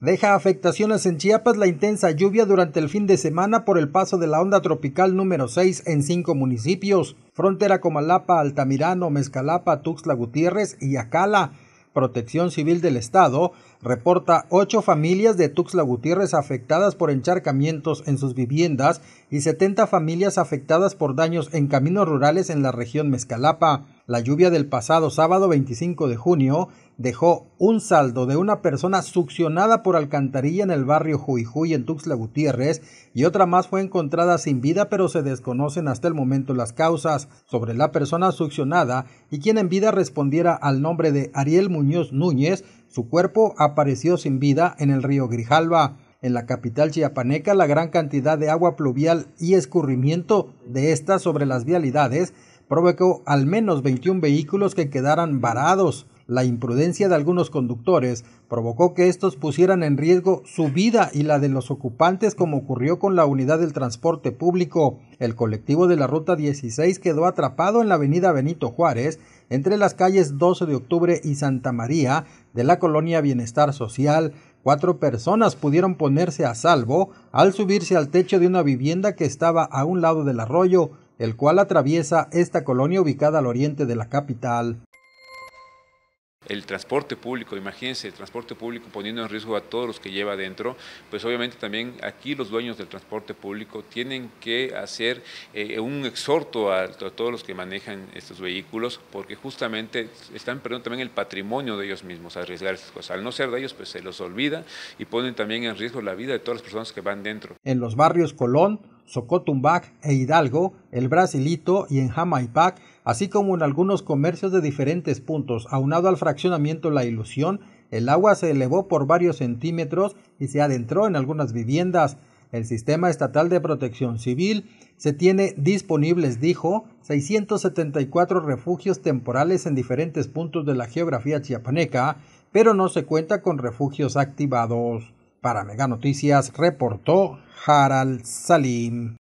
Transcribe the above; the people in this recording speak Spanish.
Deja afectaciones en Chiapas la intensa lluvia durante el fin de semana por el paso de la onda tropical número 6 en cinco municipios, frontera Comalapa, Altamirano, Mezcalapa, Tuxtla Gutiérrez y Acala. Protección Civil del Estado reporta ocho familias de Tuxla Gutiérrez afectadas por encharcamientos en sus viviendas y 70 familias afectadas por daños en caminos rurales en la región Mezcalapa. La lluvia del pasado sábado 25 de junio dejó un saldo de una persona succionada por alcantarilla en el barrio Juijuy en Tuxla Gutiérrez y otra más fue encontrada sin vida pero se desconocen hasta el momento las causas sobre la persona succionada y quien en vida respondiera al nombre de Ariel Muñoz Núñez su cuerpo apareció sin vida en el río Grijalva. En la capital chiapaneca, la gran cantidad de agua pluvial y escurrimiento de esta sobre las vialidades provocó al menos 21 vehículos que quedaran varados. La imprudencia de algunos conductores provocó que estos pusieran en riesgo su vida y la de los ocupantes como ocurrió con la unidad del transporte público. El colectivo de la Ruta 16 quedó atrapado en la avenida Benito Juárez entre las calles 12 de octubre y Santa María de la colonia Bienestar Social, cuatro personas pudieron ponerse a salvo al subirse al techo de una vivienda que estaba a un lado del arroyo, el cual atraviesa esta colonia ubicada al oriente de la capital el transporte público, imagínense, el transporte público poniendo en riesgo a todos los que lleva adentro, pues obviamente también aquí los dueños del transporte público tienen que hacer eh, un exhorto a, todos los que manejan estos vehículos, porque justamente están perdiendo también el patrimonio de ellos mismos, arriesgar estas cosas. Al no ser de ellos, pues se los olvida y ponen también en riesgo la vida de todas las personas que van dentro. En los barrios Colón, Socotumbac e Hidalgo, el Brasilito y en Jamaipac, así como en algunos comercios de diferentes puntos, aunado al fraccionamiento La Ilusión, el agua se elevó por varios centímetros y se adentró en algunas viviendas. El Sistema Estatal de Protección Civil se tiene disponibles, dijo, 674 refugios temporales en diferentes puntos de la geografía chiapaneca, pero no se cuenta con refugios activados. Para Mega Noticias reportó Harald Salim.